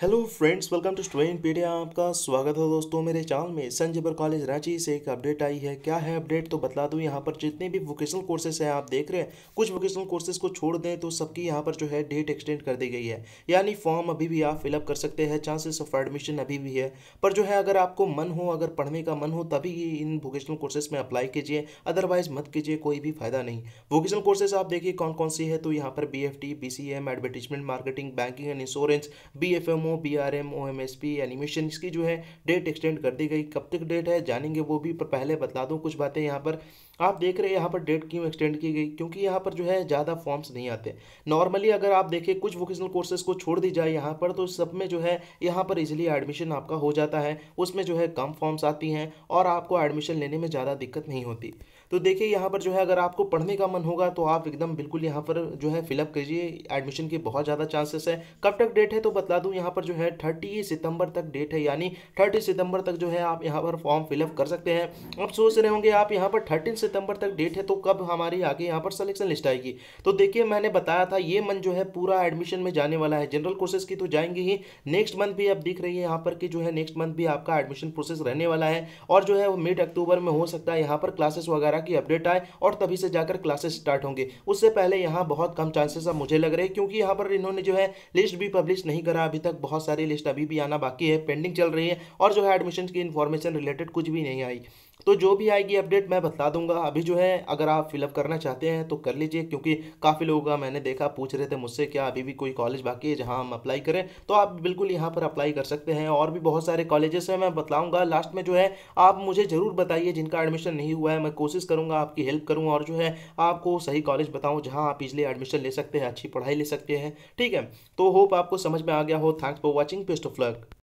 hello friends welcome to Studentpedia आपका स्वागत है दोस्तों मेरे चैनल में संजय बर कॉलेज रांची से एक अपडेट आई है क्या है अपडेट तो बता दूं यहां पर जितने भी वोकेशनल कोर्सेज हैं आप देख रहे हैं कुछ वोकेशनल कोर्सेज को छोड़ दें तो सबकी यहां पर जो है डेट एक्सटेंड कर दी गई है यानी फॉर्म अभी भी आप फिलअप कर सकते हैं चांसेस ऑफ एडमिशन अभी भी है पर जो है अगर आपको मन हो अगर पढ़ने का मन हो तभी इन वोकेशनल कोर्सेज में अप्लाई कीजिए अदरवाइज मत कीजिए कोई भी फायदा नहीं वोकेशनल कोर्सेज आप देखिए कौन कौन सी है तो यहाँ पर B F T B C M advertisement marketing banking and insurance B F M O B R M O M S P animation इसकी जो है डेट एक्सटेंड कर दी गई कब तक डेट है जानेंगे वो भी पर पहले बता दूँ कुछ बातें यहाँ पर आप देख रहे हैं यहाँ पर डेट क्यों एक्सटेंड की गई क्योंकि यहाँ पर जो है ज़्यादा फॉर्म्स नहीं आते नॉर्मली अगर आप देखें कुछ वोकेशनल कोर्सेज को छोड़ दी जाए यहाँ पर तो सब में जो है यहाँ पर इजिली एडमिशन आपका हो जाता है उसमें जो है कम फॉर्म्स आती हैं और आपको एडमिशन लेने में ज़्यादा दिक्कत नहीं होती तो देखिए यहाँ पर जो है अगर आपको पढ़ने का मन होगा तो आप एकदम बिल्कुल यहाँ पर जो है फिलअप कीजिए एडमिशन के बहुत ज़्यादा चांसेस है कब तक डेट है तो बता दूँ यहाँ पर जो है थर्टी सितंबर तक डेट है यानी थर्टी सितंबर तक जो है आप यहाँ पर फॉर्म फिलअप कर सकते हैं आप सोच रहे होंगे आप यहाँ पर थर्टीन सितंबर तक डेट है तो कब हमारी आगे यहाँ पर सिलेक्शन लिस्ट आएगी तो देखिए मैंने बताया था ये मंथ जो है पूरा एडमिशन में जाने वाला है जनरल कोर्सेज की तो जाएंगे ही नेक्स्ट मंथ भी आप दिख रही है यहाँ पर कि जो है नेक्स्ट मंथ भी आपका एडमिशन प्रोसेस रहने वाला है और जो है वो मिड अक्टूबर में हो सकता है यहाँ पर क्लासेस वगैरह की अपडेट आए और तभी से जाकर क्लासेस स्टार्ट होंगे उससे पहले यहाँ बहुत कम चांसेस अब मुझे लग रहे हैं क्योंकि यहाँ पर इन्होंने जो है लिस्ट भी पब्लिश नहीं करा अभी तक बहुत सारी लिस्ट अभी भी आना बाकी है पेंडिंग चल रही है और जो है एडमिशन की इन्फॉर्मेशन रिलेटेड कुछ भी नहीं आई तो जो भी आएगी अपडेट मैं बता दूंगा अभी जो है अगर आप फिलअप करना चाहते हैं तो कर लीजिए क्योंकि काफ़ी लोगों का मैंने देखा पूछ रहे थे मुझसे क्या अभी भी कोई कॉलेज बाकी है जहाँ हम अप्लाई करें तो आप बिल्कुल यहाँ पर अप्लाई कर सकते हैं और भी बहुत सारे कॉलेजेस हैं मैं बताऊँगा लास्ट में जो है आप मुझे ज़रूर बताइए जिनका एडमिशन नहीं हुआ है मैं कोशिश करूँगा आपकी हेल्प करूँ और जो है आपको सही कॉलेज बताऊँ जहाँ आप इजली एडमिशन ले सकते हैं अच्छी पढ़ाई ले सकते हैं ठीक है तो होप आपको समझ में आ गया हो thanks for watching best of luck